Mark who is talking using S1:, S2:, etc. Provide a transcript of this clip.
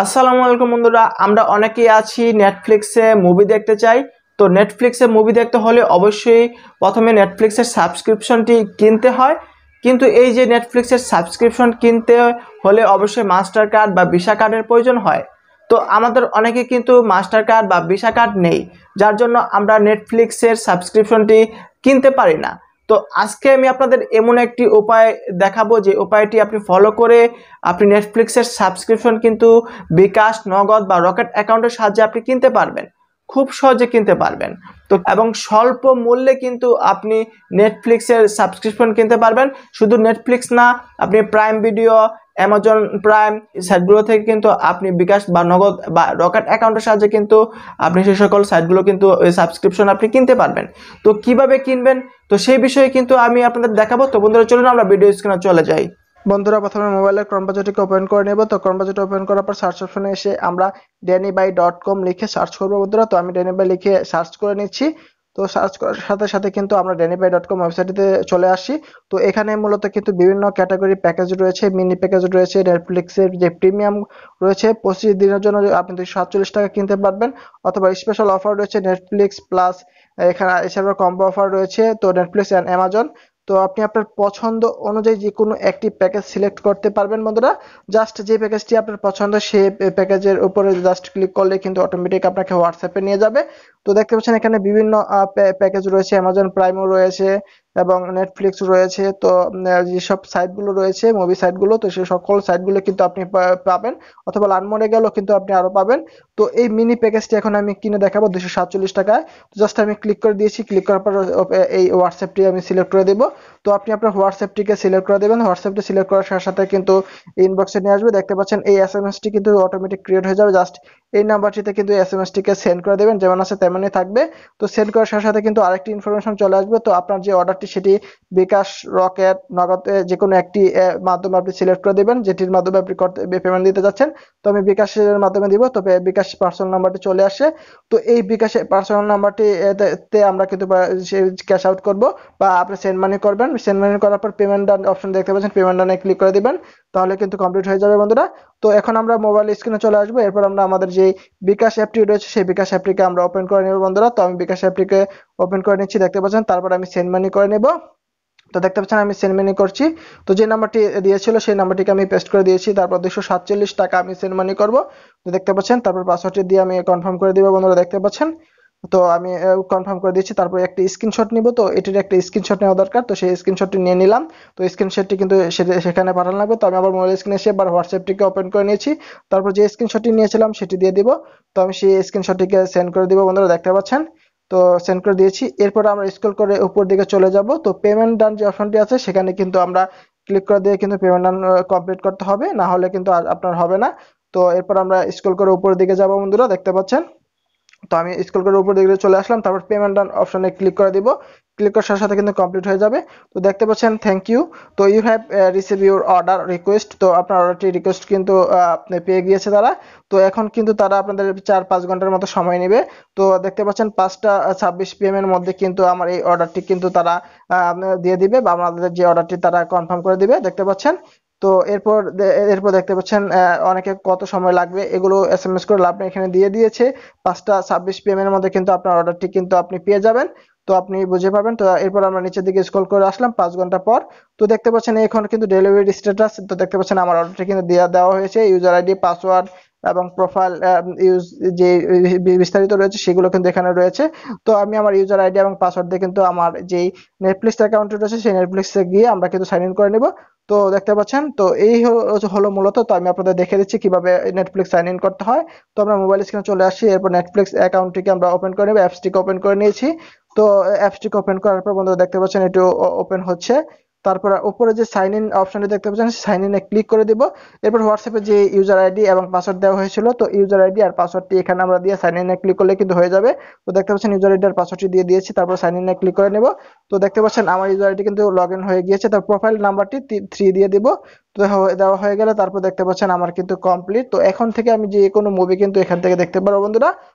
S1: আসসালামু আলাইকুম বন্ধুরা আমরা অনেকেই আছি নেটফ্লিক্সে মুভি দেখতে চাই তো নেটফ্লিক্সে মুভি দেখতে হলে অবশ্যই প্রথমে নেটফ্লিক্সের সাবস্ক্রিপশনটি কিনতে হয় কিন্তু এই যে নেটফ্লিক্সের সাবস্ক্রিপশন কিনতে হলে অবশ্যই মাস্টার কার্ড বা ভিসা কার্ডের প্রয়োজন হয় তো আমাদের অনেকে কিন্তু মাস্টার কার্ড বা ভিসা কার্ড নেই যার জন্য আমরা নেটফ্লিক্সের সাবস্ক্রিপশনটি কিনতে পারি না তো আজকে আমি আপনাদের এমন একটি উপায় দেখাবো যে উপায়টি আপনি ফলো করে আপনি নেটফ্লিক্সের সাবস্ক্রিপশন কিন্তু বিকাশ নগদ বা রকেট অ্যাকাউন্টের সাহায্যে আপনি কিনতে পারবেন খুব সহজে কিনতে পারবেন তো এবং স্বল্প মূল্যে কিন্তু আপনি নেটফ্লিক্সের সাবস্ক্রিপশন কিনতে পারবেন শুধু নেটফ্লিক্স না আপনি প্রাইম ভিডিও অ্যামাজন প্রাইম সাইটগুলো থেকে কিন্তু আপনি বিকাশ বা নগদ বা রকেট অ্যাকাউন্টের সাহায্যে কিন্তু আপনি সেই সকল সাইটগুলো কিন্তু সাবস্ক্রিপশন আপনি কিনতে পারবেন তো কিভাবে কিনবেন তো সেই বিষয়ে কিন্তু আমি আপনাদের দেখাবো তো বন্ধুরা চলুন আমরা ভিডিও স্ক্রিনে চলে যাই
S2: বন্ধুরা প্রথমে মোবাইলের ক্রমবাজারটিকে ওপেন করে নেব তো ক্রমবাজারটি ওপেন করার পর সার্চ অপশনে এসে আমরা ডেনি বাই ডট কম লিখে সার্চ করবো বন্ধুরা তো আমি ডেনি বাই লিখে সার্চ করে নিচ্ছি তো সার্চ করার সাথে সাথে কিন্তু আমরা ডেনিপাই ডট কম ওয়েবসাইটে চলে আসি তো এখানে মূলত কিন্তু বিভিন্ন ক্যাটাগরি প্যাকেজ রয়েছে মিনি প্যাকেজ রয়েছে নেটফ্লিক্সের যে প্রিমিয়াম রয়েছে পঁচিশ দিনের জন্য আপনি দুশো সাতচল্লিশ টাকা কিনতে পারবেন অথবা স্পেশাল অফার রয়েছে নেটফ্লিক্স প্লাস এখানে এছাড়াও কম্বো অফার রয়েছে তো নেটফ্লিক্স অ্যান্ড অ্যামাজন তো আপনি আপনার পছন্দ অনুযায়ী যে কোনো একটি প্যাকেজ সিলেক্ট করতে পারবেন বন্ধুরা জাস্ট যে প্যাকেজটি আপনার পছন্দ সেই প্যাকেজের উপরে জাস্ট ক্লিক করলে কিন্তু অটোমেটিক আপনাকে হোয়াটসঅ্যাপে নিয়ে যাবে তো দেখতে পাচ্ছেন এখানে বিভিন্ন প্যাকেজ রয়েছে অ্যামাজন প্রাইমও রয়েছে এবং নেটফ্লিক্স রয়েছে তো যেসব সাইটগুলো রয়েছে মুভি সাইটগুলো তো সেই সকল সাইটগুলো কিন্তু আপনি পাবেন অথবা লানমোড়ে গেলেও কিন্তু আপনি আরও পাবেন তো এই মিনি প্যাকেজটি এখন আমি কিনে দেখাবো দুশো সাতচল্লিশ টাকায় তো জাস্ট আমি ক্লিক করে দিয়েছি ক্লিক করার পর এই হোয়াটসঅ্যাপটি আমি সিলেক্ট করে দেব তো আপনি আপনার হোয়াটসঅ্যাপটিকে সিলেক্ট করে দেবেন হোয়াটসঅ্যাপটি সিলেক্ট করার সাথে সাথে কিন্তু ইনবক্সে নিয়ে আসবে দেখতে পাচ্ছেন এই এস এম এসটি কিন্তু অটোমেটিক ক্রিয়েট হয়ে যাবে জাস্ট এই নাম্বারটিতে কিন্তু এস এম এস টিকে সেন্ড করে দেবেন যেমন আছে তেমনই থাকবে তো সেন্ড করার সাথে সাথে কিন্তু আরেকটি ইনফরমেশন চলে আসবে তো আপনার যে অর্ডারটি সেটি বিকাশ রকেট নগদে যে কোনো একটি মাধ্যমে আপনি সিলেক্ট করে দেবেন যেটির মাধ্যমে আপনি করতে পেমেন্ট দিতে যাচ্ছেন তো আমি বিকাশের মাধ্যমে দিব তো বিকাশ পার্সোনাল নাম্বারটি চলে আসে তো এই বিকাশে পার্সোনাল নাম্বারটি তে আমরা কিন্তু ক্যাশ আউট করব বা আপনি সেন্ড মানি করবেন সেন্ড মানি করার পর পেমেন্ট ডান অপশন দেখতে পাচ্ছেন পেমেন্ট ডানে ক্লিক করে দিবেন তাহলে কিন্তু কমপ্লিট হয়ে যাবে বন্ধুরা তো এখন আমরা মোবাইল স্ক্রিনে চলে আসবো এরপর আমরা আমাদের যে যে বিকাশ অ্যাপটি রয়েছে সেই বিকাশ অ্যাপটিকে আমরা ওপেন করে নেব বন্ধুরা তো আমি বিকাশ অ্যাপটিকে ওপেন করে নিচ্ছি দেখতে পাচ্ছেন তারপর আমি সেন্ড মানি করে নেব তো দেখতে পাচ্ছেন আমি সেন্ড মানি করছি তো যে নাম্বারটি দিয়েছিল সেই নাম্বারটিকে আমি পেস্ট করে দিয়েছি তারপর দুশো সাতচল্লিশ টাকা আমি সেন্ড মানি করবো তো দেখতে পাচ্ছেন তারপর পাসওয়ার্ডটি দিয়ে আমি কনফার্ম করে দিব বন্ধুরা দেখতে পাচ্ছেন তো আমি কনফার্ম করে দিচ্ছি তারপর একটা স্ক্রিনশট নিব তো এটির একটা স্ক্রিনশট নেওয়া দরকার তো সেই স্ক্রিনশটটি নিয়ে নিলাম তো স্ক্রিনশটটি কিন্তু সেখানে পাঠানো লাগবে তো আমি আবার মোবাইল স্ক্রিনে এসে আবার হোয়াটসঅ্যাপটিকে ওপেন করে নিয়েছি তারপর যে স্ক্রিনশটটি নিয়েছিলাম সেটি দিয়ে দিব তো আমি সেই স্ক্রিনশটটিকে সেন্ড করে দিব বন্ধুরা দেখতে পাচ্ছেন তো সেন্ড করে দিয়েছি এরপর আমরা স্ক্রল করে উপর দিকে চলে যাব তো পেমেন্ট ডান যে অপশনটি আছে সেখানে কিন্তু আমরা ক্লিক করে দিয়ে কিন্তু পেমেন্ট ডান কমপ্লিট করতে হবে না হলে কিন্তু আপনার হবে না তো এরপর আমরা স্ক্রল করে উপরের দিকে যাব বন্ধুরা দেখতে পাচ্ছেন তো আমি স্কুল করে উপর দিকে চলে আসলাম তারপর পেমেন্ট অপশনে ক্লিক করে দিব ক্লিক করার সাথে সাথে কিন্তু কমপ্লিট হয়ে যাবে তো দেখতে পাচ্ছেন থ্যাংক ইউ তো you have receive your order request তো আপনার অর্ডারটি রিকোয়েস্ট কিন্তু uh, আপনি পেয়ে গিয়েছে তারা তো এখন কিন্তু তারা আপনাদের চার পাঁচ ঘন্টার মতো সময় নেবে তো দেখতে পাচ্ছেন পাঁচটা ছাব্বিশ এম এর মধ্যে কিন্তু আমার এই অর্ডারটি কিন্তু তারা দিয়ে দিবে বা আমাদের যে অর্ডারটি তারা কনফার্ম করে দিবে দেখতে পাচ্ছেন তো এরপর এরপর দেখতে পাচ্ছেন অনেকে কত সময় লাগবে এগুলো এস এম এস করে লাভ এখানে দিয়ে দিয়েছে পাঁচটা ছাব্বিশ পি এর মধ্যে কিন্তু আপনার অর্ডারটি কিন্তু আপনি পেয়ে যাবেন তো আপনি বুঝে পাবেন তো এরপর আমরা নিচের দিকে স্ক্রল করে আসলাম পাঁচ ঘন্টা পর তো দেখতে পাচ্ছেন এখন কিন্তু ডেলিভারি স্ট্যাটাস তো দেখতে পাচ্ছেন আমার অর্ডারটি কিন্তু দেওয়া দেওয়া হয়েছে ইউজার আইডি পাসওয়ার্ড এবং প্রোফাইল ইউজ um, যে বিস্তারিত রয়েছে সেগুলো কিন্তু এখানে রয়েছে তো আমি আমার ইউজার আইডি এবং পাসওয়ার্ড দিয়ে কিন্তু আমার যেই নেটফ্লিক্স অ্যাকাউন্ট রয়েছে সেই নেটফ্লিক্সে গিয়ে আমরা কিন্তু সাইন ইন করে নেব তো দেখতে পাচ্ছেন তো এই হলো মূলত তো আমি আপনাদের দেখে দিচ্ছি কিভাবে নেটফ্লিক্স সাইন ইন করতে হয় তো আমরা মোবাইল স্ক্রিনে চলে আসি এরপর নেটফ্লিক্স অ্যাকাউন্টটিকে আমরা ওপেন করে নেব অ্যাপসটিকে ওপেন করে নিয়েছি তো অ্যাপসটিকে ওপেন করার পর বন্ধুরা দেখতে পাচ্ছেন এটি ওপেন হচ্ছে তারপরে উপরে যে সাইন ইন অপশনটি দেখতে পাচ্ছেন সাইন ইনে ক্লিক করে দিব এরপর হোয়াটসঅ্যাপে যে ইউজার আইডি এবং পাসওয়ার্ড দেওয়া হয়েছিল তো ইউজার আইডি আর পাসওয়ার্ডটি এখানে আমরা দিয়ে সাইন ইনে ক্লিক করলে কিন্তু হয়ে যাবে তো দেখতে পাচ্ছেন ইউজার আইডি আর পাসওয়ার্ডটি দিয়ে দিয়েছি তারপর সাইন ইনে ক্লিক করে নেব তো দেখতে পাচ্ছেন আমার ইউজার আইডি কিন্তু লগ ইন হয়ে গিয়েছে তার প্রোফাইল নাম্বারটি থ্রি দিয়ে দিব তো দেওয়া হয়ে গেলে তারপর দেখতে পাচ্ছেন আমার কিন্তু কমপ্লিট তো এখন থেকে আমি যে কোনো মুভি কিন্তু এখান থেকে দেখতে পারবো বন্ধুরা